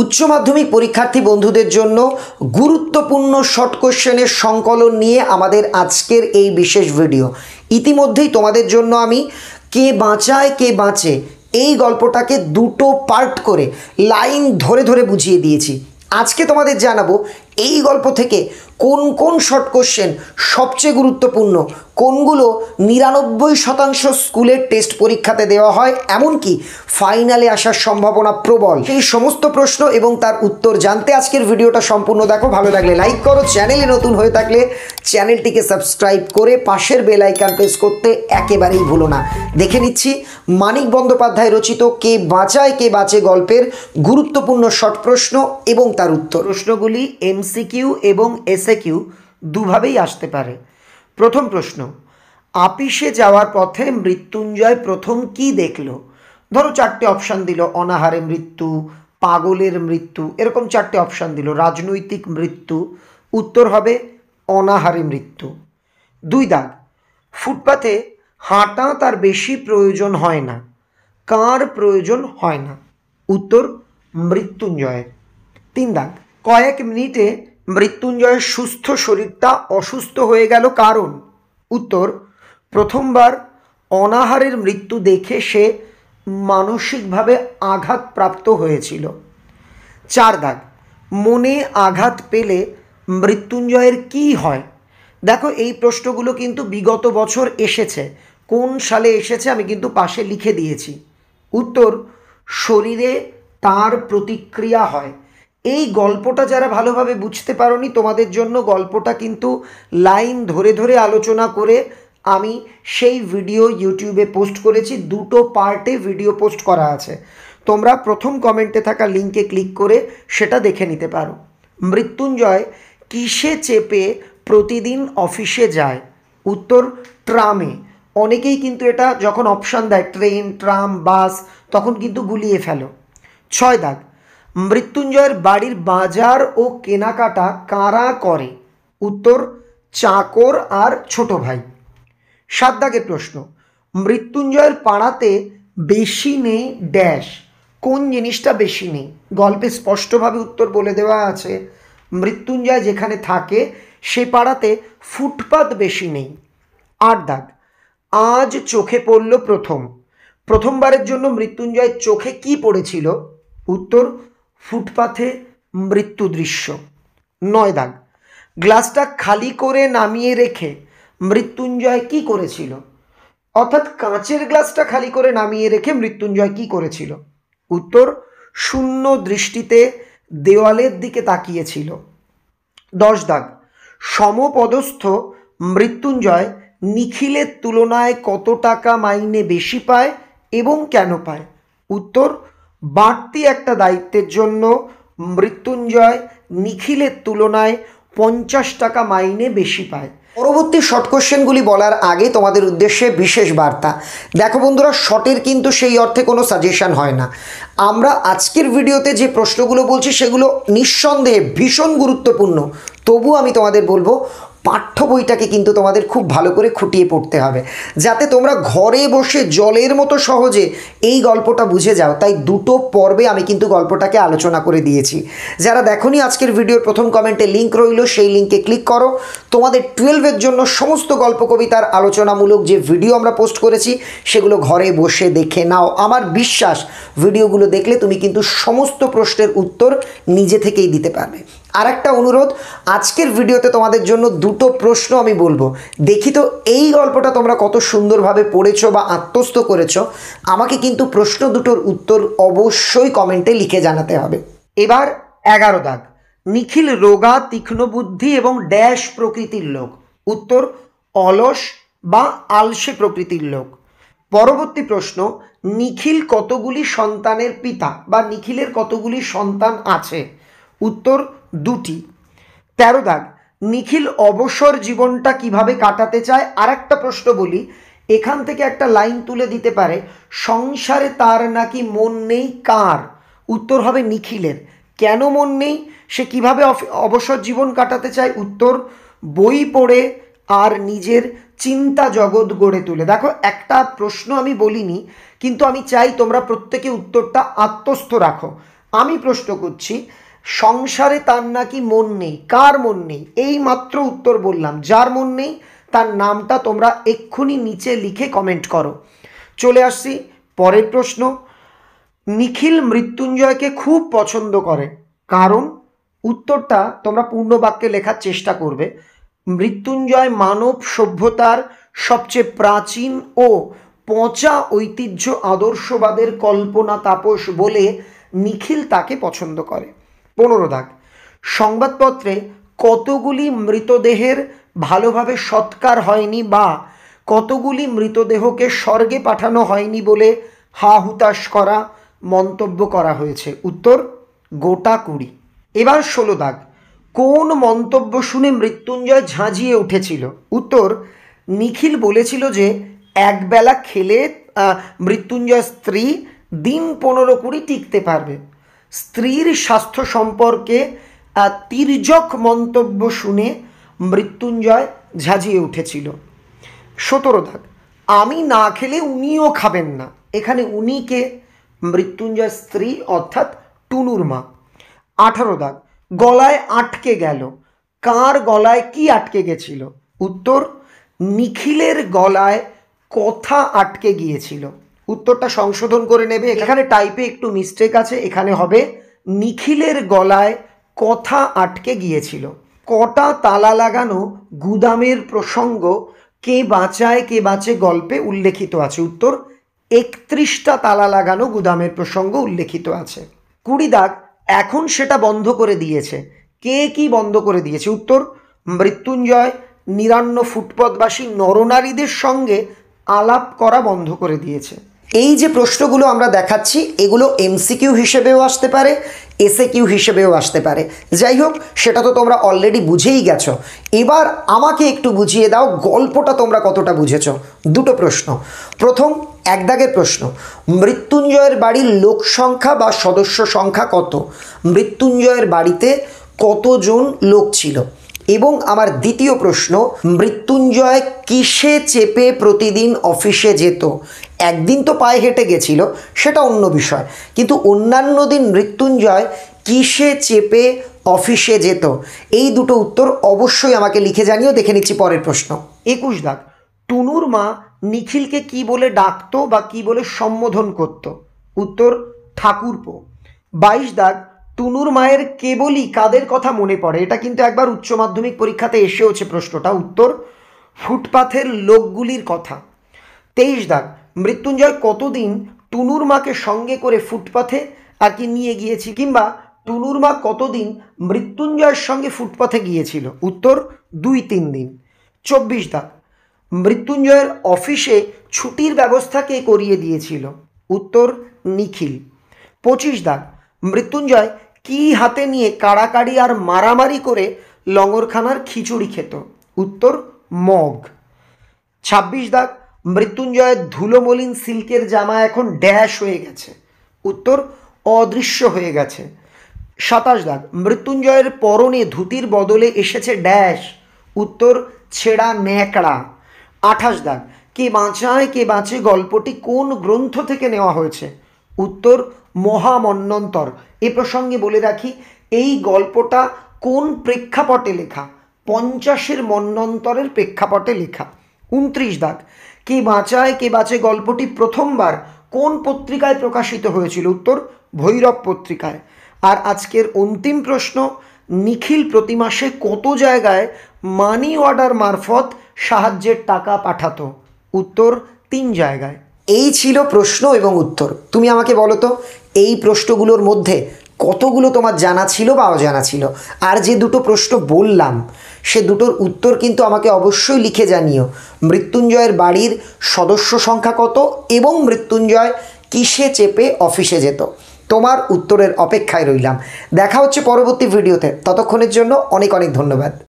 উচ্চ মাধ্যমিক পরীক্ষার্থী বন্ধুদের জন্য গুরুত্বপূর্ণ শর্ট কোশ্চেনের সংকলন নিয়ে আমাদের আজকের এই বিশেষ ভিডিও ইতিমধ্যেই তোমাদের জন্য আমি কে বাঁচায় কে বাঁচে এই গল্পটাকে দুটো পার্ট করে লাইন ধরে ধরে বুঝিয়ে দিয়েছি আজকে তোমাদের জানাবো এই গল্প থেকে কোন কোন শর্ট কোশ্চেন সবচেয়ে গুরুত্বপূর্ণ কোনগুলো নিরানব্বই শতাংশ স্কুলের টেস্ট পরীক্ষাতে দেওয়া হয় এমনকি ফাইনালে আসার সম্ভাবনা প্রবল এই সমস্ত প্রশ্ন এবং তার উত্তর জানতে আজকের ভিডিওটা সম্পূর্ণ দেখো ভালো লাগলে লাইক করো চ্যানেলে নতুন হয়ে থাকলে চ্যানেলটিকে সাবস্ক্রাইব করে পাশের বেল আইকান প্রেস করতে একেবারেই ভুলো না দেখে নিচ্ছি মানিক বন্দ্যোপাধ্যায় রচিত কে বাঁচায় কে বাঁচে গল্পের গুরুত্বপূর্ণ শর্ট প্রশ্ন এবং তার উত্তর প্রশ্নগুলি এম এমসিকিউ এবং এসএ কিউ দুভাবেই আসতে পারে প্রথম প্রশ্ন আপিসে যাওয়ার পথে মৃত্যুঞ্জয় প্রথম কি দেখল ধরো চারটে অপশান দিল অনাহারে মৃত্যু পাগলের মৃত্যু এরকম চারটে অপশান দিল রাজনৈতিক মৃত্যু উত্তর হবে অনাহারে মৃত্যু দুই দাগ ফুটপাতে হাঁটা তার বেশি প্রয়োজন হয় না কার প্রয়োজন হয় না উত্তর মৃত্যুঞ্জয়ের তিন দাগ কয়েক মিনিটে মৃত্যুঞ্জয়ের সুস্থ শরীরটা অসুস্থ হয়ে গেল কারণ উত্তর প্রথমবার অনাহারের মৃত্যু দেখে সে মানসিকভাবে আঘাতপ্রাপ্ত হয়েছিল চার দাগ মনে আঘাত পেলে মৃত্যুঞ্জয়ের কি হয় দেখো এই প্রশ্নগুলো কিন্তু বিগত বছর এসেছে কোন সালে এসেছে আমি কিন্তু পাশে লিখে দিয়েছি উত্তর শরীরে তার প্রতিক্রিয়া হয় এই গল্পটা যারা ভালোভাবে বুঝতে পারোনি তোমাদের জন্য গল্পটা কিন্তু লাইন ধরে ধরে আলোচনা করে আমি সেই ভিডিও ইউটিউবে পোস্ট করেছি দুটো পার্টে ভিডিও পোস্ট করা আছে তোমরা প্রথম কমেন্টে থাকা লিঙ্কে ক্লিক করে সেটা দেখে নিতে পারো মৃত্যুঞ্জয় কিসে চেপে প্রতিদিন অফিসে যায় উত্তর ট্রামে অনেকেই কিন্তু এটা যখন অপশান দেয় ট্রেন ট্রাম বাস তখন কিন্তু গুলিয়ে ফেলো ছয় দাগ মৃত্যুঞ্জয়ের বাড়ির বাজার ও কেনাকাটা কারা করে উত্তর চাকর আর ছোট ভাই সাত দাগের প্রশ্ন মৃত্যুঞ্জয়ের পাড়াতে বেশি নেই ড্যাশ কোন জিনিসটা বেশি নেই গল্পে স্পষ্টভাবে উত্তর বলে দেওয়া আছে মৃত্যুঞ্জয় যেখানে থাকে সে পাড়াতে ফুটপাত বেশি নেই আট দাগ আজ চোখে পড়ল প্রথম প্রথমবারের জন্য মৃত্যুঞ্জয়ের চোখে কি পড়েছিল উত্তর ফুটপাথে মৃত্যু দৃশ্য নয় দাগ গ্লাসটা খালি করে নামিয়ে রেখে মৃত্যুঞ্জয় কি করেছিল অর্থাৎ কাঁচের গ্লাসটা খালি করে নামিয়ে রেখে মৃত্যুঞ্জয় কি করেছিল উত্তর শূন্য দৃষ্টিতে দেওয়ালের দিকে তাকিয়েছিল দশ দাগ সমপদস্থ মৃত্যুঞ্জয় নিখিলের তুলনায় কত টাকা মাইনে বেশি পায় এবং কেন পায় উত্তর বাড়তি একটা দায়িত্বের জন্য মৃত্যুঞ্জয় নিখিলের তুলনায় পঞ্চাশ টাকা মাইনে বেশি পায় পরবর্তী শর্ট কোশ্চেনগুলি বলার আগে তোমাদের উদ্দেশ্যে বিশেষ বার্তা দেখো বন্ধুরা শর্টের কিন্তু সেই অর্থে কোনো সাজেশান হয় না আমরা আজকের ভিডিওতে যে প্রশ্নগুলো বলছি সেগুলো নিঃসন্দেহে ভীষণ গুরুত্বপূর্ণ তবু আমি তোমাদের বলবো পাঠ্য বইটাকে কিন্তু তোমাদের খুব ভালো করে খুঁটিয়ে পড়তে হবে যাতে তোমরা ঘরে বসে জলের মতো সহজে এই গল্পটা বুঝে যাও তাই দুটো পর্বে আমি কিন্তু গল্পটাকে আলোচনা করে দিয়েছি যারা দেখনি আজকের ভিডিওর প্রথম কমেন্টে লিঙ্ক রইল সেই লিঙ্কে ক্লিক করো তোমাদের টুয়েলভের জন্য সমস্ত গল্প কবিতার আলোচনামূলক যে ভিডিও আমরা পোস্ট করেছি সেগুলো ঘরে বসে দেখে নাও আমার বিশ্বাস ভিডিওগুলো দেখলে তুমি কিন্তু সমস্ত প্রশ্নের উত্তর নিজে থেকেই দিতে পারবে আর একটা অনুরোধ আজকের ভিডিওতে তোমাদের জন্য দুটো প্রশ্ন আমি বলবো দেখি তো এই গল্পটা তোমরা কত সুন্দরভাবে পড়েছো বা আত্মস্থ করেছো আমাকে কিন্তু প্রশ্ন দুটোর উত্তর অবশ্যই কমেন্টে লিখে জানাতে হবে এবার এগারো দাগ নিখিল রোগা তীক্ষ্ণবুদ্ধি এবং ড্যাশ প্রকৃতির লোক উত্তর অলস বা আলসে প্রকৃতির লোক পরবর্তী প্রশ্ন নিখিল কতগুলি সন্তানের পিতা বা নিখিলের কতগুলি সন্তান আছে উত্তর দুটি তেরো দাগ নিখিল অবসর জীবনটা কিভাবে কাটাতে চায় আর একটা প্রশ্ন বলি এখান থেকে একটা লাইন তুলে দিতে পারে সংসারে তার নাকি মন নেই কার উত্তর হবে নিখিলের কেন মন নেই সে কিভাবে অবসর জীবন কাটাতে চায় উত্তর বই পড়ে আর নিজের চিন্তা জগৎ গড়ে তুলে দেখো একটা প্রশ্ন আমি বলিনি কিন্তু আমি চাই তোমরা প্রত্যেকে উত্তরটা আত্মস্থ রাখো আমি প্রশ্ন করছি সংসারে তার নাকি মন নেই কার মন নেই এই মাত্র উত্তর বললাম যার মন নেই তার নামটা তোমরা এক্ষুনি নিচে লিখে কমেন্ট করো চলে আসছি পরের প্রশ্ন নিখিল মৃত্যুঞ্জয়কে খুব পছন্দ করে কারণ উত্তরটা তোমরা পূর্ণ বাক্যে লেখার চেষ্টা করবে মৃত্যুঞ্জয় মানব সভ্যতার সবচেয়ে প্রাচীন ও পচা ঐতিহ্য আদর্শবাদের কল্পনা তাপস বলে নিখিল তাকে পছন্দ করে পনেরো দাগ সংবাদপত্রে কতগুলি মৃতদেহের ভালোভাবে সৎকার হয়নি বা কতগুলি মৃতদেহকে স্বর্গে পাঠানো হয়নি বলে হা হুতাশ করা মন্তব্য করা হয়েছে উত্তর গোটা কুড়ি এবার ষোলো দাগ কোন মন্তব্য শুনে মৃত্যুঞ্জয় ঝাঁঝিয়ে উঠেছিল উত্তর নিখিল বলেছিল যে একবেলা খেলে মৃত্যুঞ্জয় স্ত্রী দিন পনেরো কুড়ি টিকতে পারবে স্ত্রীর স্বাস্থ্য সম্পর্কে তির্যক মন্তব্য শুনে মৃত্যুঞ্জয় ঝাঁঝিয়ে উঠেছিল সতেরো দাগ আমি না খেলে উনিও খাবেন না এখানে উনিকে মৃত্যুঞ্জয় স্ত্রী অর্থাৎ টুনুর মা আঠারো দাগ গলায় আটকে গেল কার গলায় কি আটকে গেছিল উত্তর নিখিলের গলায় কথা আটকে গিয়েছিল উত্তরটা সংশোধন করে নেবে এখানে টাইপে একটু মিস্টেক আছে এখানে হবে নিখিলের গলায় কথা আটকে গিয়েছিল কটা তালা লাগানো গুদামের প্রসঙ্গ কে বাঁচায় কে বাঁচে গল্পে উল্লেখিত আছে উত্তর একত্রিশটা তালা লাগানো গুদামের প্রসঙ্গ উল্লেখিত আছে কুড়ি দাগ এখন সেটা বন্ধ করে দিয়েছে কে কি বন্ধ করে দিয়েছে উত্তর মৃত্যুঞ্জয় নিরান্ন ফুটপথবাসী নরনারীদের সঙ্গে আলাপ করা বন্ধ করে দিয়েছে এই যে প্রশ্নগুলো আমরা দেখাচ্ছি এগুলো এমসিকিউ হিসেবেও আসতে পারে এসে কিউ হিসেবেও আসতে পারে যাই হোক সেটা তো তোমরা অলরেডি বুঝেই গেছো এবার আমাকে একটু বুঝিয়ে দাও গল্পটা তোমরা কতটা বুঝেছ দুটো প্রশ্ন প্রথম এক দাগের প্রশ্ন মৃত্যুঞ্জয়ের বাড়ির লোক সংখ্যা বা সদস্য সংখ্যা কত মৃত্যুঞ্জয়ের বাড়িতে কতজন লোক ছিল এবং আমার দ্বিতীয় প্রশ্ন মৃত্যুঞ্জয় কিসে চেপে প্রতিদিন অফিসে যেত একদিন তো পায়ে হেঁটে গেছিল সেটা অন্য বিষয় কিন্তু অন্যান্য দিন মৃত্যুঞ্জয় কিসে চেপে অফিসে যেত এই দুটো উত্তর অবশ্যই আমাকে লিখে জানিও দেখে নিচ্ছি পরের প্রশ্ন একুশ দাগ টুনুর মা নিখিলকে কি বলে ডাকতো বা কি বলে সম্বোধন করত উত্তর ঠাকুরপো বাইশ দাগ টুনুর মায়ের কেবলই কাদের কথা মনে পড়ে এটা কিন্তু একবার উচ্চ মাধ্যমিক পরীক্ষাতে এসেওছে প্রশ্নটা উত্তর ফুটপাথের লোকগুলির কথা তেইশ দাগ মৃত্যুঞ্জয় কতদিন টুনুর মাকে সঙ্গে করে ফুটপাথে আর কি নিয়ে গিয়েছি কিংবা টুনুর মা কতদিন মৃত্যুঞ্জয়ের সঙ্গে ফুটপাথে গিয়েছিল উত্তর দুই তিন দিন চব্বিশ দাগ মৃত্যুঞ্জয়ের অফিসে ছুটির ব্যবস্থা কে করিয়ে দিয়েছিল উত্তর নিখিল পঁচিশ দাগ মৃত্যুঞ্জয় কি হাতে নিয়ে কাড়াকাড়ি আর মারামারি করে লঙ্গরখানার খিচুড়ি খেত উত্তর মগ ছাব্বিশ দাগ মৃত্যুঞ্জয়ের ধুলোমলিন সিল্কের জামা এখন ড্যাশ হয়ে গেছে উত্তর অদৃশ্য হয়ে গেছে সাতাশ দাগ মৃত্যুঞ্জয়ের পরনে ধুতির বদলে এসেছে ড্যাশ উত্তর ছেঁড়া ন্যাকড়া আঠাশ দাগ কে বাঁচায় কে বাঁচে গল্পটি কোন গ্রন্থ থেকে নেওয়া হয়েছে উত্তর মহামন্নন্তর এ প্রসঙ্গে বলে রাখি এই গল্পটা কোন প্রেক্ষাপটে লেখা পঞ্চাশের মন্যন্তরের প্রেক্ষাপটে লেখা উনত্রিশ দাগ কে বাঁচায় কে বাঁচে গল্পটি প্রথমবার কোন পত্রিকায় প্রকাশিত হয়েছিল উত্তর ভৈরব পত্রিকায় আর আজকের অন্তিম প্রশ্ন নিখিল প্রতি মাসে কত জায়গায় মানি অর্ডার মারফত সাহায্যের টাকা পাঠাতো উত্তর তিন জায়গায় এই ছিল প্রশ্ন এবং উত্তর তুমি আমাকে বলো তো এই প্রশ্নগুলোর মধ্যে কতগুলো তোমার জানা ছিল বা অজানা ছিল আর যে দুটো প্রশ্ন বললাম সে দুটোর উত্তর কিন্তু আমাকে অবশ্যই লিখে জানিও মৃত্যুঞ্জয়ের বাড়ির সদস্য সংখ্যা কত এবং মৃত্যুঞ্জয় কিসে চেপে অফিসে যেত তোমার উত্তরের অপেক্ষায় রইলাম দেখা হচ্ছে পরবর্তী ভিডিওতে ততক্ষণের জন্য অনেক অনেক ধন্যবাদ